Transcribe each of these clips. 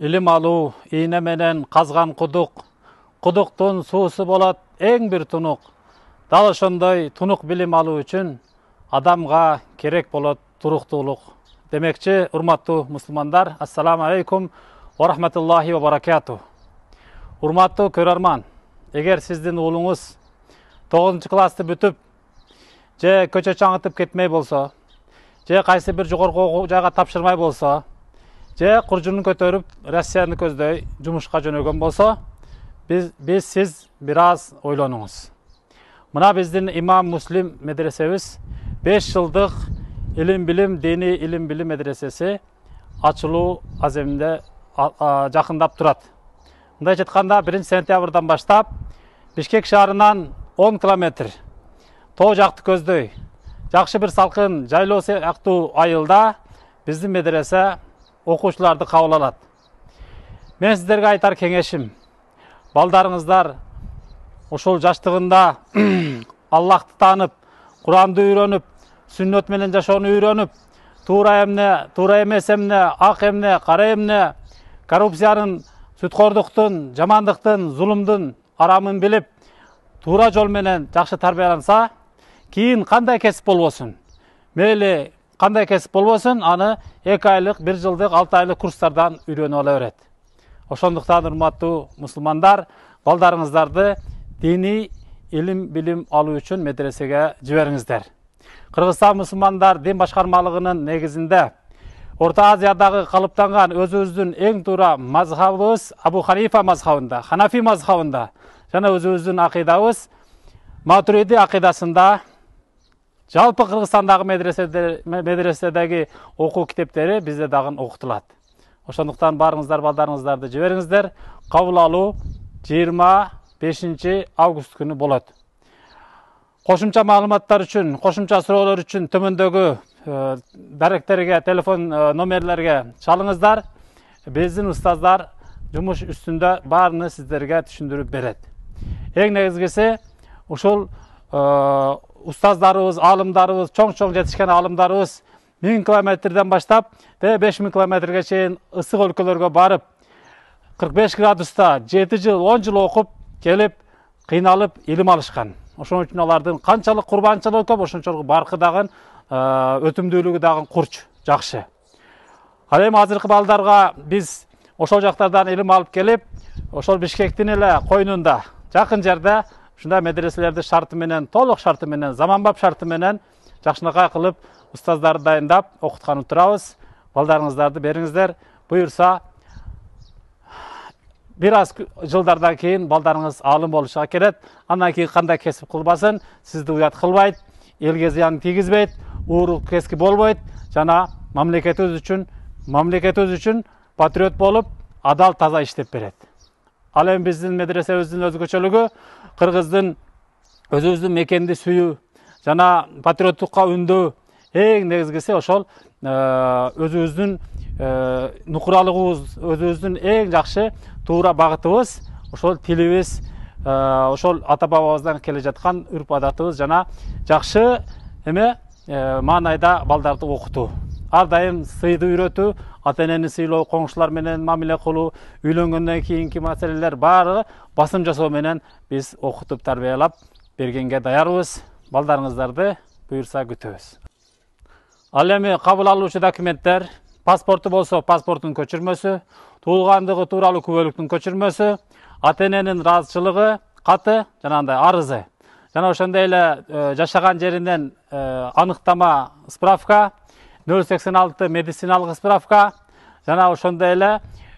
илим алу ийне менен қазған құдық, кудуктун суысы болот эң бір тунук дал ошондой тунук билим алуу үчүн адамга керек болот туруктуулук демекчи урматтуу мусулмандар ассаламу алейкум ва рахматуллахи ва баракату урматтуу көрөрман эгер сиздин уулуңуз тогузунчу классты бүтүп же көчө чаңытып кетмей болсо же кайсы бир жогорку жайга тапшырмай болсо же куржунун көтеріп, россияны көздөй жумушка жөнөгөн болса, біз биз сиз бир аз ойлонуңуз мына биздин имам муслим медресебиз беш жылдык илим білім диний илим білім медресеси ачылуу аземинде жақындап турат мындайча айтканда биринчи сентябрдан баштап бишкек шаарынан 10 километр тоо жақты көздөй жакшы бір салқын жайлоо сыяктуу айылда биздин медресе оқушыларды қабыл алады мен сіздерге айтар кеңесім балдарыңыздар ошол жаштығында аллахты танып құранды үйреніп сүннөт менен жашоону үйрөнүп туура эмне туура эмес эмне ак эмне кара эмне коррупциянын сүткордуктун жамандыктын зулумдун арамын билип туура жол менен жакшы тарбияланса кийин кандай кесип болбосун мейли қандай кәсіп болбосын аны эки айлық бир жылдық алты айлық курстардан үйрөнүп ала берет ошондуктан урматтуу мусулмандар балдарыңыздарды диний илим билим алуу үчүн медресеге жибериңиздер кыргызстан мусулмандар дин башкармалыгынын негизинде орто азиядагы калыптанган өзүбүздүн эң туура мазхабыбыз абу ханифа мазхабында ханафи мазхабында жана өзүбүздүн акыйдабыз матуриди акыйдасында жалпы кыргызстандагы медреседегі оқу кітептері бізде дагы оқытылады. ошондуктан баарыңыздар балдарыңыздарды жибериңиздер кабыл алуу жыйырма август күнү болот кошумча маалыматтар үчүн кошумча суроолор үчүн төмөндөгү э, даректерге телефон э, номерлерге чалыңыздар биздин устаздар жумуш үстүндө баарыны сиздерге түшүндүрүп берет эң негизгиси ушул э, ұстаздарыбыз алымдарыбыз чоң чоң жетишкен алымдарыбыз миң километрден баштап беш миң километрге чейин ысык өлкөлөргө барып кырк беш градуста жети жыл он жыл окуп келип кыйналып илим алышкан ошон үчүн алардын канчалык курбанчылыгы көп ошончолук баркы дагы өтүмдүүлүгү дагы курч жакшы ал эми азыркы балдарга биз ошол жактардан илим алып келип ошол бишкектин эле койнунда жакын жерде ушундай медреселерди шарты менен толук шарты менен заманбап шарты менен жакшынакай кылып ұстаздарды дайындап окутканы турабыз балдарыңыздарды беріңіздер, буюрса бир аз жылдардан кийин балдарыңыз аалым болушуга келет андан кийин кандай кесип кылбасын сизди уят кылбайт элге зыян тийгизбейт ууру кески болбойт жана мамлекетибиз үчүн мамлекетибиз үчүн патриот болуп адал таза иштеп берет ал эми биздин медресебиздин өзгөчөлүгү кыргыздын өзүбүздүн мекенди сүйүү жана патриоттукка үндөө эң негизгиси ошол өзүбүздүн нукуралыгыбыз өзүбүздүн эң жакшы туура багытыбыз ошол тилибиз ошол ата бабабыздан келе жаткан үрп адатыбыз жана жакшы эме маанайда балдарды окутуу әрдайым сыйды үйрету ата энени сыйлоо коңшулар менен мамиле кылуу үйлөнгөндөн кийинки маселелер баары басым жасоо менен биз окутуп тарбиялап бергенге даярбыз балдарыңыздарды буюрса күтөбүз ал эми кабыл алуучу документтер паспорту болсо паспорттун көчүрмөсү туулгандыгы тууралуу күбөлүктүн көчүрмөсү ата эненин ыраазычылыгы каты жана андай арызы жана ошондой эле жашаган жеринен аныктама справка 4.86 медициналық справка жана ошондой эле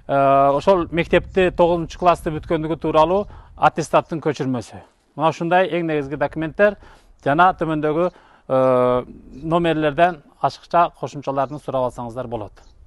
э, ошол мектепти тогузунчу классты бүткөндүгү тууралуу аттестаттын көчүрмөсү мына ушундай эң негизги документтер жана төмөндөгү э, номерлерден ашыкча кошумчаларын сурап алсаңыздар болот